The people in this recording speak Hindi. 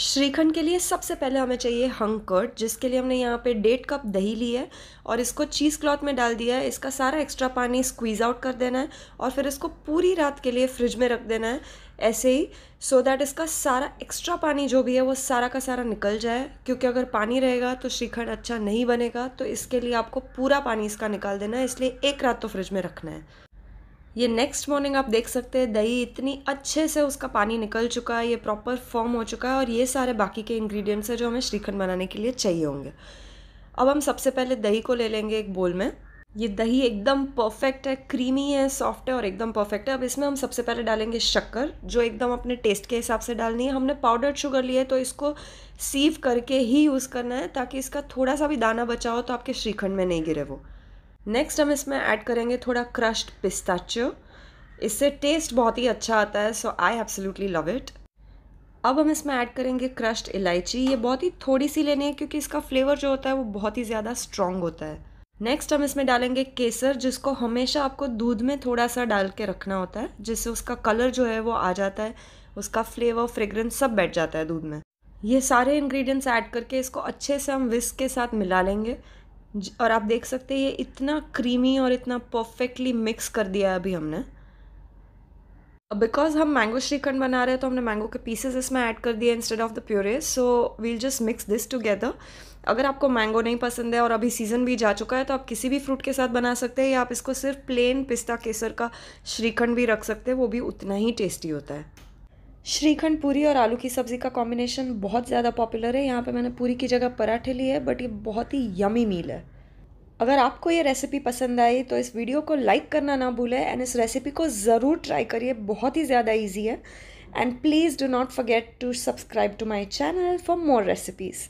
श्रीखंड के लिए सबसे पहले हमें चाहिए हंग कर्ट जिसके लिए हमने यहाँ पे डेढ़ कप दही ली है और इसको चीज़ क्लॉथ में डाल दिया है इसका सारा एक्स्ट्रा पानी स्क्वीज़ आउट कर देना है और फिर इसको पूरी रात के लिए फ्रिज में रख देना है ऐसे ही सो so दैट इसका सारा एक्स्ट्रा पानी जो भी है वो सारा का सारा निकल जाए क्योंकि अगर पानी रहेगा तो श्रीखंड अच्छा नहीं बनेगा तो इसके लिए आपको पूरा पानी इसका निकाल देना है इसलिए एक रात तो फ्रिज में रखना है ये नेक्स्ट मॉर्निंग आप देख सकते हैं दही इतनी अच्छे से उसका पानी निकल चुका है ये प्रॉपर फॉर्म हो चुका है और ये सारे बाकी के इंग्रेडिएंट्स हैं जो हमें श्रीखंड बनाने के लिए चाहिए होंगे अब हम सबसे पहले दही को ले लेंगे एक बोल में ये दही एकदम परफेक्ट है क्रीमी है सॉफ्ट है और एकदम परफेक्ट है अब इसमें हम सबसे पहले डालेंगे शक्कर जो एकदम अपने टेस्ट के हिसाब से डालनी है हमने पाउडर्ड शुगर लिया है तो इसको सीव करके ही यूज़ करना है ताकि इसका थोड़ा सा भी दाना बचा हो तो आपके श्रीखंड में नहीं गिरे वो नेक्स्ट हम इसमें ऐड करेंगे थोड़ा क्रश्ड पिस्ताचो इससे टेस्ट बहुत ही अच्छा आता है so I absolutely love it अब हम इसमें ऐड करेंगे क्रश्ड इलायची ये बहुत ही थोड़ी सी लेनी है क्योंकि इसका फ्लेवर जो होता है वो बहुत ही ज़्यादा स्ट्रॉन्ग होता है नेक्स्ट हम इसमें डालेंगे केसर जिसको हमेशा आपको दूध में थोड़ा सा डाल के रखना होता है जिससे उसका कलर जो है वो आ जाता है उसका फ्लेवर फ्रेग्रेंस सब बैठ जाता है दूध में ये सारे इंग्रेडिएंट्स ऐड करके इसको अच्छे से हम विस्क के साथ मिला लेंगे और आप देख सकते हैं ये इतना क्रीमी और इतना परफेक्टली मिक्स कर दिया है अभी हमने बिकॉज हम मैंगो श्रीखंड बना रहे हैं तो हमने मैंगो के पीसेस इसमें ऐड कर दिए instead of the puree so we'll just mix this together अगर आपको मैंगो नहीं पसंद है और अभी सीज़न भी जा चुका है तो आप किसी भी फ्रूट के साथ बना सकते हैं या आप इसको सिर्फ प्लेन पिस्ता केसर का श्रीखंड भी रख सकते हैं वो भी उतना ही टेस्टी होता है श्रीखंड पूरी और आलू की सब्ज़ी का कॉम्बिनेशन बहुत ज़्यादा पॉपुलर है यहाँ पे मैंने पूरी की जगह पराठे लिए है बट ये बहुत ही यमी मील है अगर आपको ये रेसिपी पसंद आई तो इस वीडियो को लाइक करना ना भूलें एंड इस रेसिपी को ज़रूर ट्राई करिए बहुत ही ज़्यादा ईजी है and please do not forget to subscribe to my channel for more recipes